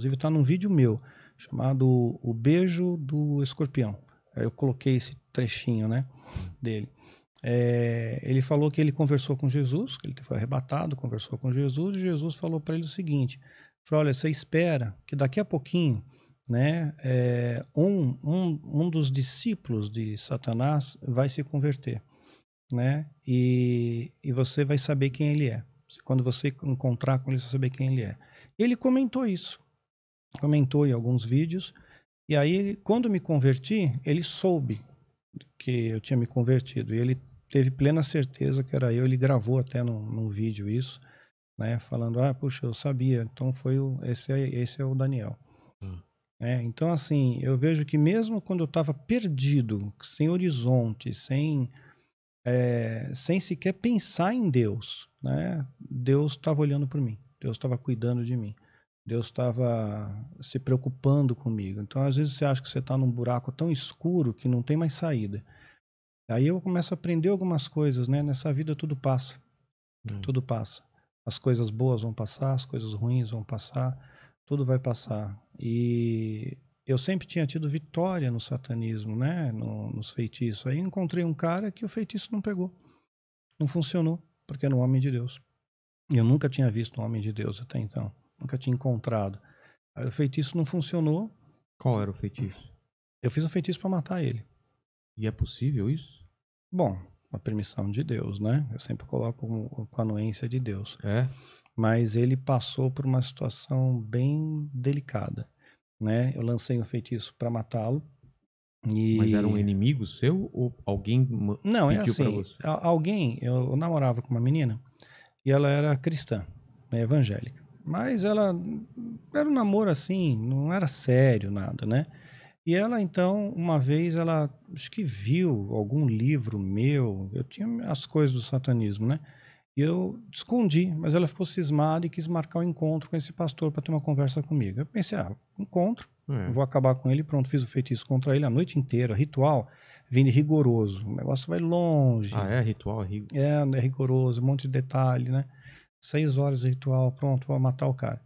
Inclusive está num vídeo meu chamado O Beijo do Escorpião. Eu coloquei esse trechinho, né, dele. É, ele falou que ele conversou com Jesus, que ele foi arrebatado, conversou com Jesus, e Jesus falou para ele o seguinte: falou, olha, você espera que daqui a pouquinho, né, é, um, um, um dos discípulos de Satanás vai se converter, né, e, e você vai saber quem ele é. Quando você encontrar com ele, você vai saber quem ele é. Ele comentou isso comentou em alguns vídeos. E aí, quando me converti, ele soube que eu tinha me convertido. E ele teve plena certeza que era eu. Ele gravou até num, num vídeo isso, né? Falando, ah, puxa, eu sabia. Então foi o, esse, é, esse é o Daniel. Hum. É, então, assim, eu vejo que mesmo quando eu estava perdido, sem horizonte, sem, é, sem sequer pensar em Deus, né? Deus estava olhando por mim. Deus estava cuidando de mim. Deus estava se preocupando comigo. Então, às vezes, você acha que você está num buraco tão escuro que não tem mais saída. Aí eu começo a aprender algumas coisas, né? Nessa vida tudo passa. Hum. Tudo passa. As coisas boas vão passar, as coisas ruins vão passar, tudo vai passar. E eu sempre tinha tido vitória no satanismo, né? No, nos feitiços. Aí encontrei um cara que o feitiço não pegou. Não funcionou, porque era um homem de Deus. Eu nunca tinha visto um homem de Deus até então nunca tinha encontrado. Aí o feitiço não funcionou. Qual era o feitiço? Eu fiz um feitiço para matar ele. E é possível isso? Bom, uma permissão de Deus, né? Eu sempre coloco com a anuência de Deus. É. Mas ele passou por uma situação bem delicada, né? Eu lancei um feitiço para matá-lo. E... Mas era um inimigo seu ou alguém Não, é assim, Alguém, eu namorava com uma menina e ela era cristã, né, evangélica. Mas ela era um namoro assim, não era sério nada, né? E ela então, uma vez, ela acho que viu algum livro meu, eu tinha as coisas do satanismo, né? E eu escondi, mas ela ficou cismada e quis marcar um encontro com esse pastor para ter uma conversa comigo. Eu pensei, ah, encontro, é. vou acabar com ele, pronto, fiz o feitiço contra ele a noite inteira, ritual, vindo rigoroso, o negócio vai longe. Ah, é ritual? É, é, é rigoroso, um monte de detalhe, né? seis horas de ritual, pronto, vou matar o cara.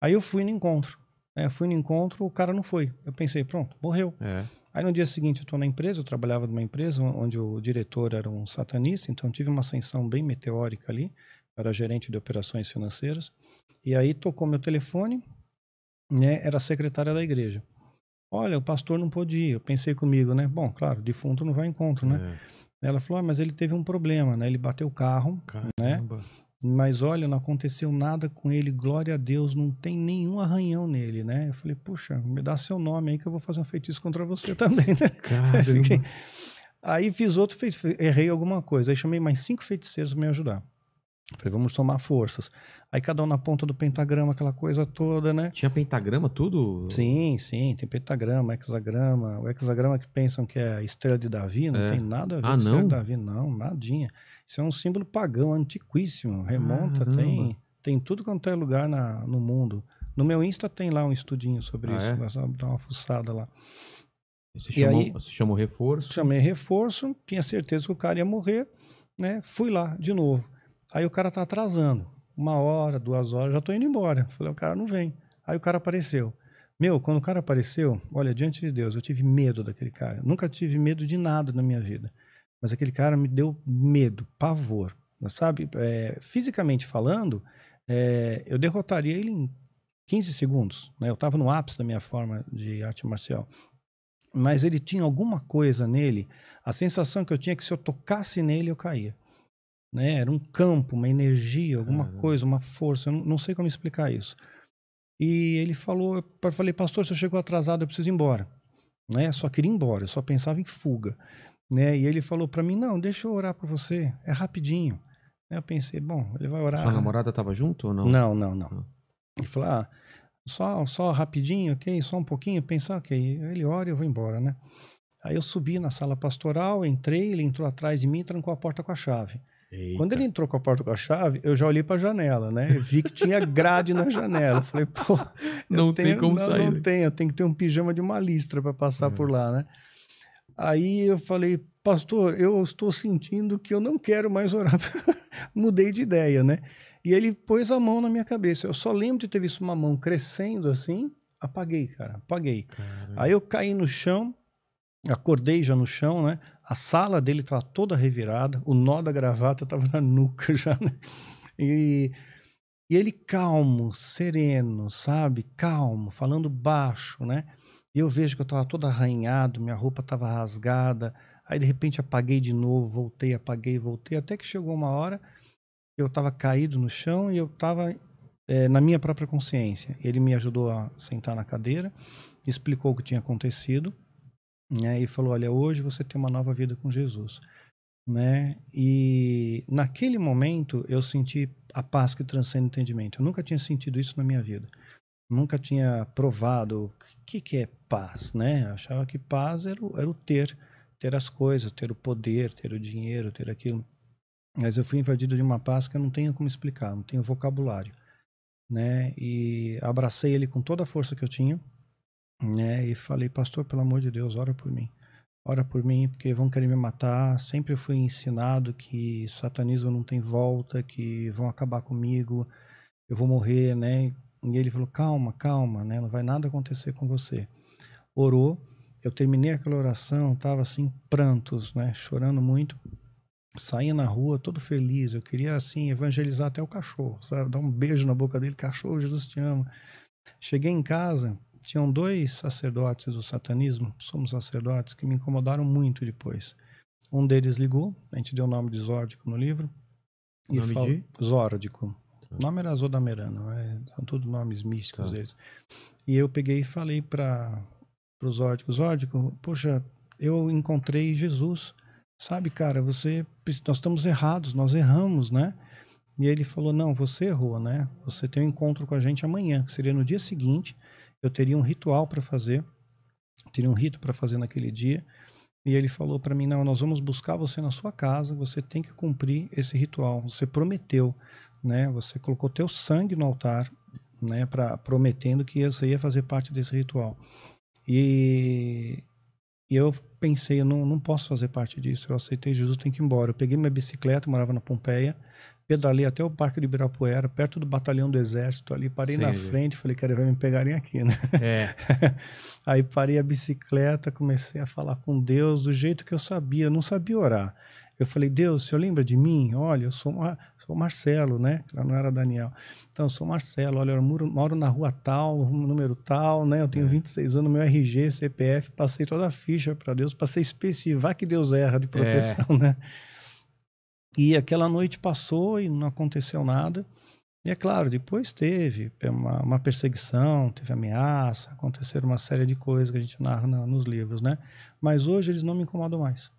Aí eu fui no encontro. Né? fui no encontro, o cara não foi. Eu pensei, pronto, morreu. É. Aí no dia seguinte eu estou na empresa, eu trabalhava numa empresa onde o diretor era um satanista, então tive uma ascensão bem meteórica ali. era gerente de operações financeiras. E aí tocou meu telefone, né? Era a secretária da igreja. Olha, o pastor não pôde ir. Eu pensei comigo, né? Bom, claro, defunto não vai encontro, né? É. Ela falou, ah, mas ele teve um problema, né? Ele bateu o carro, Caramba. né? Mas olha, não aconteceu nada com ele, glória a Deus, não tem nenhum arranhão nele, né? Eu falei, puxa, me dá seu nome aí que eu vou fazer um feitiço contra você também, né? Fiquei... aí fiz outro feitiço, errei alguma coisa, aí chamei mais cinco feiticeiros para me ajudar. Falei, vamos somar forças. Aí cada um na ponta do pentagrama, aquela coisa toda, né? Tinha pentagrama tudo? Sim, sim, tem pentagrama, hexagrama. O hexagrama que pensam que é a estrela de Davi, não é. tem nada a ver ah, com a estrela de Davi, não, nadinha. Isso é um símbolo pagão, antiquíssimo. Remonta, tem, tem tudo quanto é lugar na, no mundo. No meu Insta tem lá um estudinho sobre ah, isso. É? dar uma fuçada lá. Você, e chamou, aí, você chamou reforço? Chamei reforço, tinha certeza que o cara ia morrer, né? Fui lá de novo. Aí o cara tá atrasando. Uma hora, duas horas, já tô indo embora. Falei, o cara não vem. Aí o cara apareceu. Meu, quando o cara apareceu, olha, diante de Deus, eu tive medo daquele cara. Nunca tive medo de nada na minha vida. Mas aquele cara me deu medo, pavor. Mas, sabe, é, fisicamente falando, é, eu derrotaria ele em 15 segundos. Né? Eu estava no ápice da minha forma de arte marcial. Mas ele tinha alguma coisa nele, a sensação que eu tinha é que se eu tocasse nele, eu caía. Né? Era um campo, uma energia, alguma Caramba. coisa, uma força. Eu não, sei como explicar isso. E ele falou, eu falei, pastor, você chegou atrasado, eu preciso ir embora. Né? Só queria ir embora, eu só pensava em fuga né? E ele falou para mim: "Não, deixa eu orar por você, é rapidinho". Eu pensei: "Bom, ele vai orar". Sua namorada estava junto ou não? Não, não, não. Ah. Ele falou: "Ah, só, só rapidinho, OK? Só um pouquinho". Pensou: "OK, ele ora e eu vou embora, né?". Aí eu subi na sala pastoral, entrei, ele entrou atrás de mim e trancou a porta com a chave. Eita. Quando ele entrou com a porta com a chave, eu já olhei para a janela, né? Eu vi que tinha grade na janela. falei, pô, não tenho, tem como não, sair. Não tem, eu tenho que ter um pijama de uma listra para passar é. por lá, né? Aí eu falei, pastor, eu estou sentindo que eu não quero mais orar. Mudei de ideia, né? E ele pôs a mão na minha cabeça. Eu só lembro de ter visto uma mão crescendo assim. Apaguei, cara, apaguei. Caramba. Aí eu caí no chão, acordei já no chão, né? A sala dele estava toda revirada, o nó da gravata estava na nuca já, né? E, e ele calmo, sereno, sabe? Calmo, falando baixo, né? E eu vejo que eu estava todo arranhado, minha roupa estava rasgada. Aí de repente apaguei de novo, voltei, apaguei, voltei, até que chegou uma hora eu estava caído no chão e eu estava é, eh, na minha própria consciência. Ele me ajudou a sentar na cadeira, explicou o que tinha acontecido né, e falou: Olha, hoje você tem uma nova vida com Jesus. Né? E naquele momento eu senti a paz que transcende o entendimento. Eu nunca tinha sentido isso na minha vida nunca tinha provado o que, que é paz, né? Achava que paz era o, era o ter, ter as coisas, ter o poder, ter o dinheiro, ter aquilo. Mas eu fui invadido de uma paz que eu não tenho como explicar, não tenho vocabulário, né? E abracei ele com toda a força que eu tinha, né? E falei, pastor, pelo amor de Deus, ora por mim. Ora por mim, porque vão querer me matar. Sempre fui ensinado que satanismo não tem volta, que vão acabar comigo, eu vou morrer, né? E ele falou: calma, calma, né? Não vai nada acontecer com você. Orou. Eu terminei aquela oração, estava assim, prantos, né? Chorando muito. Saí na rua todo feliz. Eu queria, assim, evangelizar até o cachorro, sabe? Dar um beijo na boca dele: cachorro, Jesus te ama. Cheguei em casa, tinham dois sacerdotes do satanismo, somos sacerdotes, que me incomodaram muito depois. Um deles ligou, a gente deu o nome de Zórdico no livro. E nome falou, de? Zórdico. O nome era Zodamerano, são todos nomes místicos tá. deles. E eu peguei e falei para o Zódico, Zódico, poxa, eu encontrei Jesus. Sabe, cara, você nós estamos errados, nós erramos, né? E ele falou: "Não, você errou, né? Você tem um encontro com a gente amanhã, que seria no dia seguinte. Eu teria um ritual para fazer, teria um rito para fazer naquele dia." E ele falou para mim: "Não, nós vamos buscar você na sua casa, você tem que cumprir esse ritual. Você prometeu né? Você colocou teu sangue no altar, né? Para prometendo que você ia fazer parte desse ritual. E, e eu pensei, eu não, não posso fazer parte disso. Eu aceitei Jesus, tem que ir embora. Eu peguei minha bicicleta, morava na Pompeia, pedalei até o Parque de Ibirapuera, perto do Batalhão do Exército ali, parei Sim, na frente, falei, quero ver me pegarem aqui, né? É. Aí parei a bicicleta, comecei a falar com Deus do jeito que eu sabia, eu não sabia orar. Eu falei, Deus, o senhor lembra de mim? Olha, eu sou, uma, sou Marcelo, né? Ela não era Daniel. Então, eu sou Marcelo, olha, eu moro, moro na rua tal, número tal, né? Eu tenho é. 26 anos, meu RG, CPF, passei toda a ficha para Deus, passei vá que Deus erra de é. proteção, é. né? E aquela noite passou e não aconteceu nada. E é claro, depois teve uma, uma, perseguição, teve ameaça, aconteceram uma série de coisas que a gente narra na, nos livros, né? Mas hoje eles não me incomodam mais.